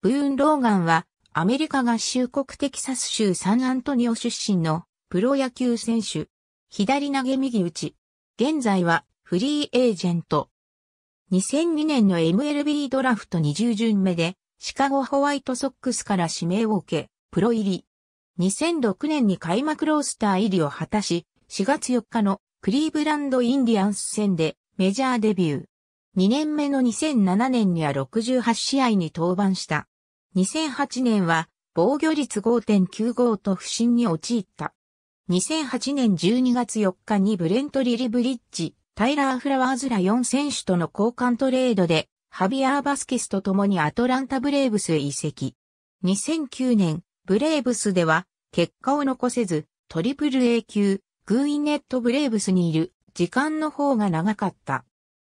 ブーン・ローガンは、アメリカ合衆国テキサス州サンアントニオ出身のプロ野球選手。左投げ右打ち。現在はフリーエージェント。2002年の MLB ドラフト20巡目でシカゴホワイトソックスから指名を受け、プロ入り。2006年に開幕ロースター入りを果たし、4月4日のクリーブランドインディアンス戦でメジャーデビュー。2年目の2007年には68試合に登板した。2008年は防御率5.95と不振に陥った。2008年12月4日にブレント・リリブリッジ、タイラー・フラワーズら4選手との交換トレードで、ハビアー・バスケスと共にアトランタ・ブレーブスへ移籍。2009年、ブレーブスでは、結果を残せず、トリプル A 級、グーインネット・ブレーブスにいる、時間の方が長かった。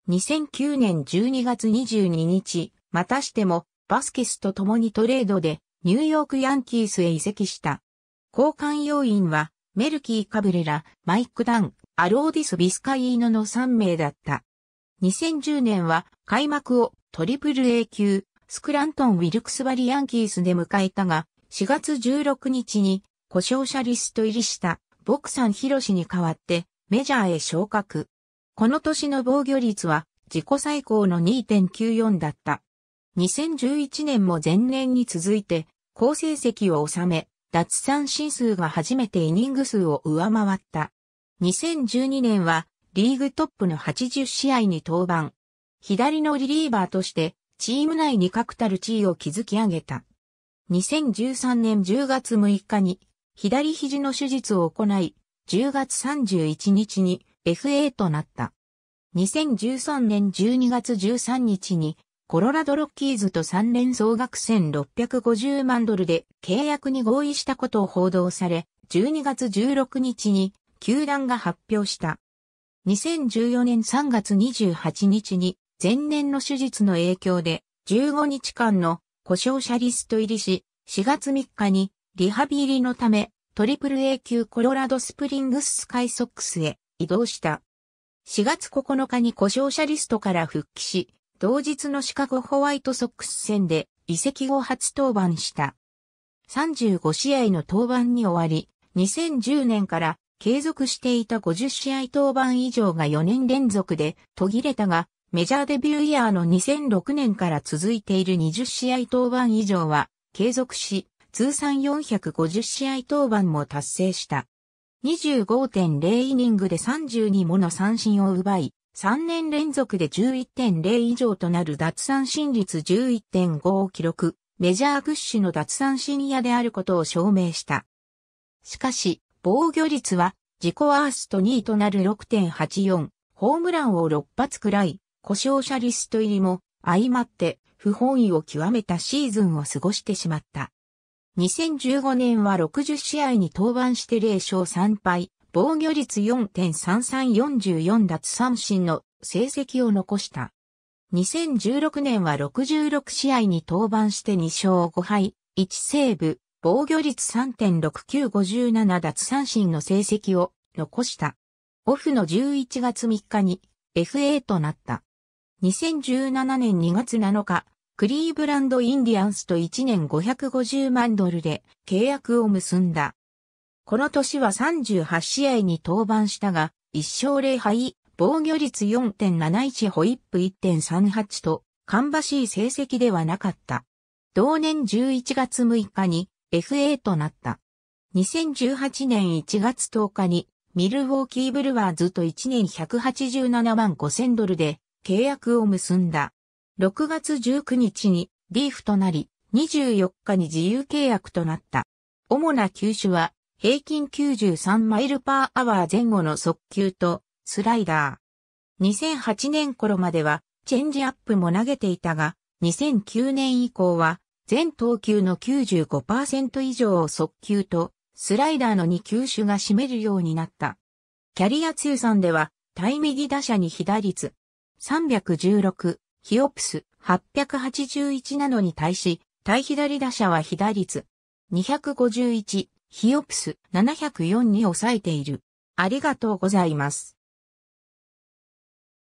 2009年12月22日、またしても、バスケスと共にトレードでニューヨークヤンキースへ移籍した。交換要員はメルキー・カブレラ、マイク・ダン、アローディス・ビスカイーノの3名だった。2010年は開幕をトリプル A 級スクラントン・ウィルクスバリヤンキースで迎えたが、4月16日に故障者リスト入りしたボクサン・ヒロシに代わってメジャーへ昇格。この年の防御率は自己最高の2.94だった。2011年も前年に続いて、好成績を収め、脱三振数が初めてイニング数を上回った。2012年はリーグトップの80試合に登板。左のリリーバーとしてチーム内に確たる地位を築き上げた。2013年10月6日に左肘の手術を行い、10月31日に FA となった。2013年12月13日にコロラドロッキーズと3連総額1650万ドルで契約に合意したことを報道され、12月16日に球団が発表した。2014年3月28日に前年の手術の影響で15日間の故障者リスト入りし、4月3日にリハビリのためトリプル A 級コロラドスプリングススカイソックスへ移動した。4月9日に故障者リストから復帰し、同日のシカゴホワイトソックス戦で移籍後初登板した。35試合の登板に終わり、2010年から継続していた50試合登板以上が4年連続で途切れたが、メジャーデビューイヤーの2006年から続いている20試合登板以上は継続し、通算450試合登板も達成した。25.0イニングで32もの三振を奪い、3年連続で11.0以上となる奪三振率11.5を記録、メジャー屈指の奪三振屋であることを証明した。しかし、防御率は自己ワースト2位となる6.84、ホームランを6発くらい、故障者リスト入りも相まって不本意を極めたシーズンを過ごしてしまった。2015年は60試合に登板して0勝3敗、防御率4.3344奪三振の成績を残した。2016年は66試合に登板して2勝5敗、1セーブ、防御率3.6957奪三振の成績を残した。オフの11月3日に FA となった。2017年2月7日、クリーブランド・インディアンスと1年550万ドルで契約を結んだ。この年は38試合に登板したが、1勝0敗、防御率4.71ホイップ1.38と、かんばしい成績ではなかった。同年11月6日に FA となった。2018年1月10日にミルウォーキーブルワーズと1年187万5000ドルで契約を結んだ。6月19日にリーフとなり、24日に自由契約となった。主な球種は平均93マイルパーアワー前後の速球とスライダー。2008年頃まではチェンジアップも投げていたが、2009年以降は全投球の95%以上を速球とスライダーの2球種が占めるようになった。キャリア通算では対右打者に被打率316、ヒオプス881なのに対し、対左打者は被打率251、ヒオプス704に抑えている。ありがとうございます。